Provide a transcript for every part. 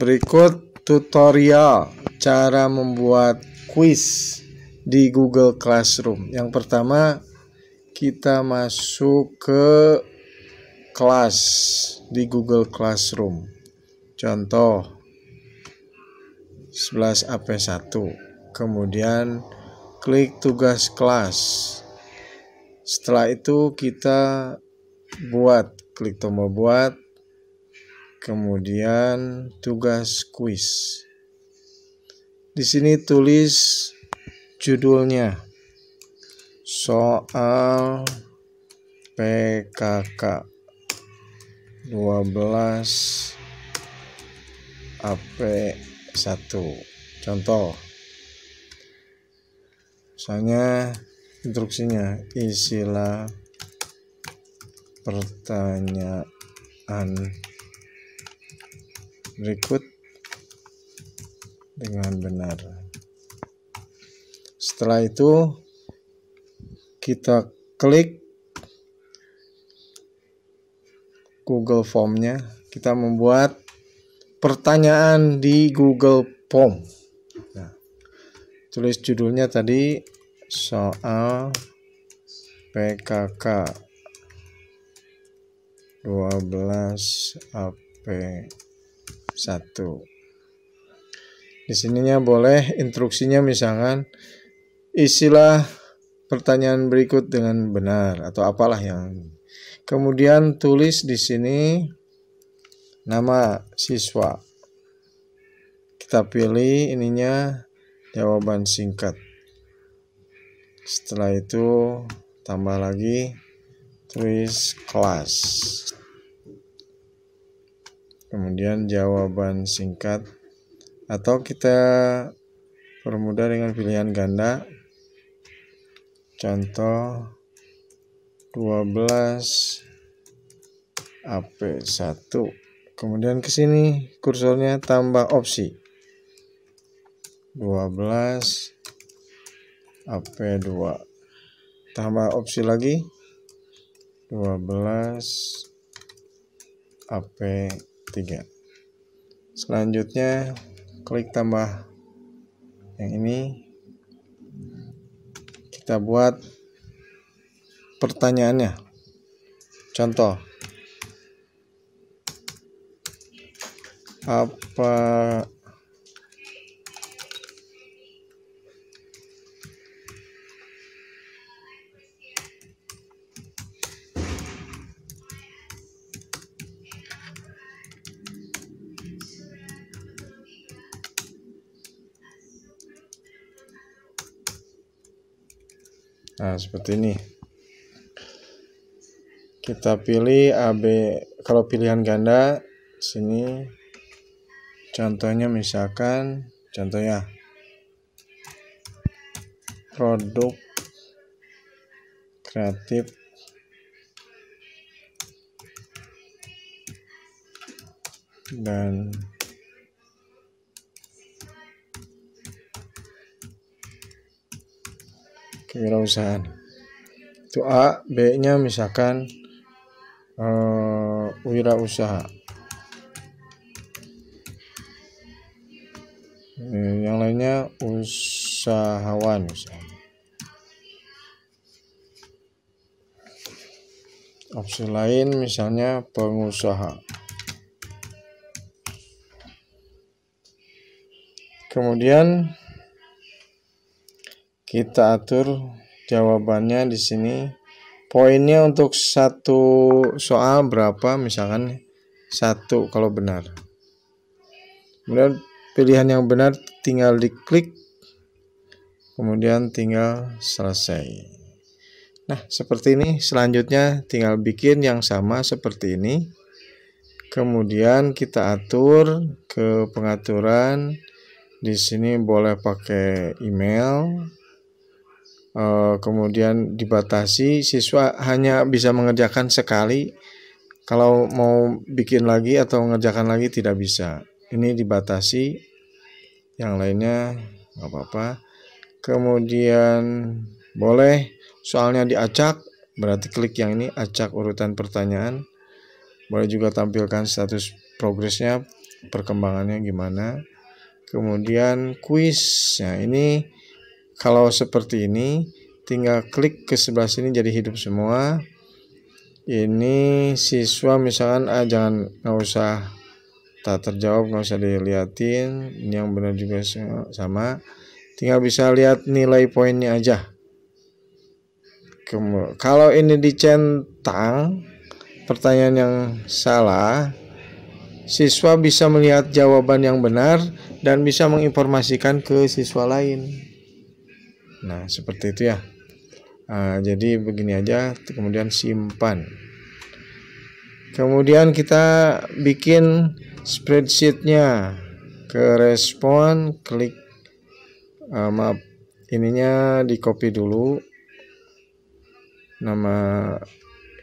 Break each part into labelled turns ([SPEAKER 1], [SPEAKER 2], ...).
[SPEAKER 1] Berikut tutorial cara membuat quiz di Google Classroom. Yang pertama, kita masuk ke kelas di Google Classroom. Contoh 11 AP1. Kemudian klik tugas kelas. Setelah itu kita buat, klik tombol buat kemudian tugas kuis. Di sini tulis judulnya soal PKK 12 AP1 contoh misalnya instruksinya isilah pertanyaan berikut dengan benar. Setelah itu kita klik Google Formnya. Kita membuat pertanyaan di Google Form. Nah, tulis judulnya tadi soal PKK 12 ap satu di sininya boleh instruksinya misalkan isilah pertanyaan berikut dengan benar atau apalah yang kemudian tulis di sini nama siswa kita pilih ininya jawaban singkat setelah itu tambah lagi tulis kelas kemudian jawaban singkat atau kita permudah dengan pilihan ganda contoh 12 AP1 kemudian ke sini kursornya tambah opsi 12 AP2 tambah opsi lagi 12 AP 3 selanjutnya klik tambah yang ini kita buat pertanyaannya contoh apa nah seperti ini kita pilih AB kalau pilihan ganda sini contohnya misalkan contohnya produk kreatif dan kewirausahaan itu A B nya misalkan uh, wirausaha eh, yang lainnya usahawan misalnya. opsi lain misalnya pengusaha kemudian kita atur jawabannya di sini poinnya untuk satu soal berapa misalkan satu kalau benar kemudian pilihan yang benar tinggal diklik kemudian tinggal selesai nah seperti ini selanjutnya tinggal bikin yang sama seperti ini kemudian kita atur ke pengaturan di sini boleh pakai email Eh, kemudian dibatasi siswa hanya bisa mengerjakan sekali kalau mau bikin lagi atau mengerjakan lagi tidak bisa ini dibatasi yang lainnya nggak apa-apa kemudian boleh soalnya diacak berarti klik yang ini acak urutan pertanyaan boleh juga tampilkan status progresnya perkembangannya gimana kemudian kuis nah ini kalau seperti ini, tinggal klik ke sebelah sini jadi hidup semua. Ini siswa misalkan ah jangan nggak usah tak terjawab nggak usah dilihatin Ini yang benar juga sama. Tinggal bisa lihat nilai poinnya aja. kalau ini dicentang pertanyaan yang salah, siswa bisa melihat jawaban yang benar dan bisa menginformasikan ke siswa lain. Nah, seperti itu ya. Uh, jadi begini aja, kemudian simpan. Kemudian kita bikin spreadsheetnya. Ke respon, klik uh, eh, map ininya di copy dulu nama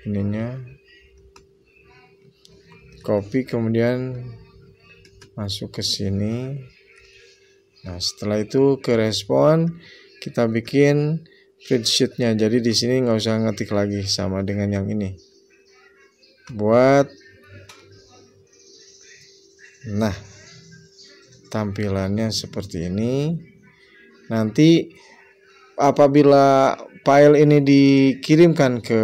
[SPEAKER 1] ininya copy kemudian masuk ke sini nah setelah itu ke respon kita bikin spreadsheetnya jadi di sini nggak usah ngetik lagi sama dengan yang ini buat nah tampilannya seperti ini nanti apabila file ini dikirimkan ke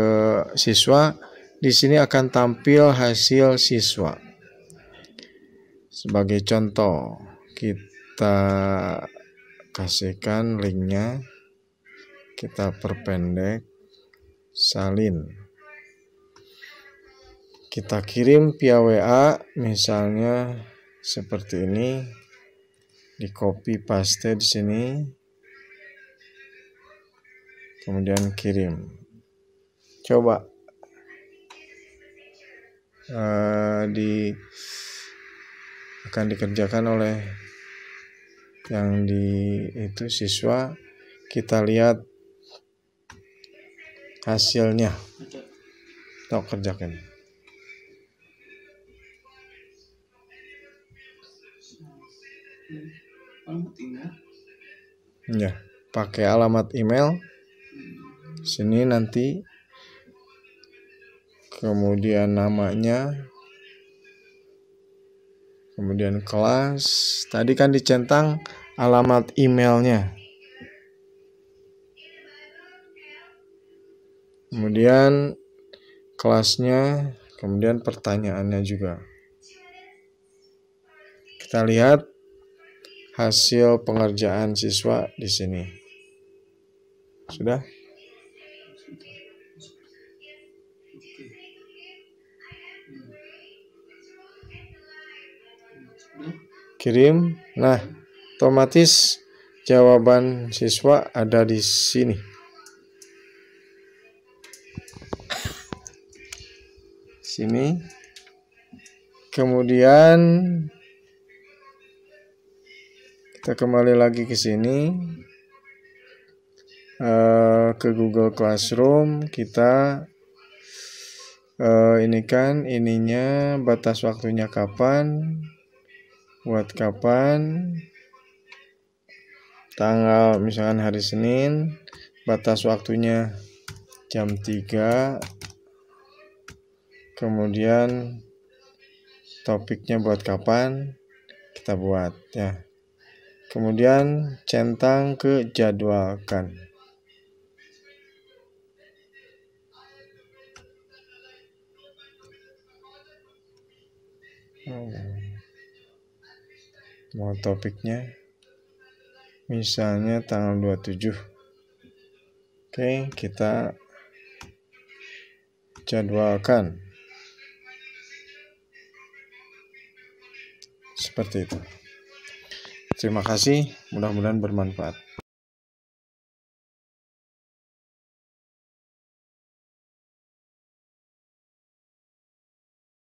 [SPEAKER 1] siswa di sini akan tampil hasil siswa sebagai contoh kita kasihkan linknya kita perpendek salin kita kirim via WA misalnya seperti ini di copy paste di sini kemudian kirim coba uh, di akan dikerjakan oleh yang di itu siswa kita lihat hasilnya tak kerjakan ya pakai alamat email sini nanti kemudian namanya kemudian kelas tadi kan dicentang alamat emailnya kemudian kelasnya kemudian pertanyaannya juga kita lihat hasil pengerjaan siswa di sini sudah kirim nah otomatis jawaban siswa ada di sini sini kemudian kita kembali lagi ke sini eh, ke Google Classroom kita eh, ini kan ininya batas waktunya kapan buat kapan tanggal misalkan hari Senin batas waktunya jam 3 kemudian topiknya buat kapan kita buat ya kemudian centang ke jadwalkan oh mau topiknya misalnya tanggal 27 oke kita jadwalkan seperti itu terima kasih mudah-mudahan bermanfaat